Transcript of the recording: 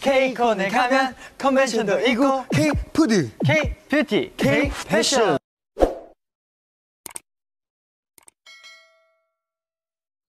K컨에 가면 컨벤션도 있고 K 푸드, K 뷰티, K 패션.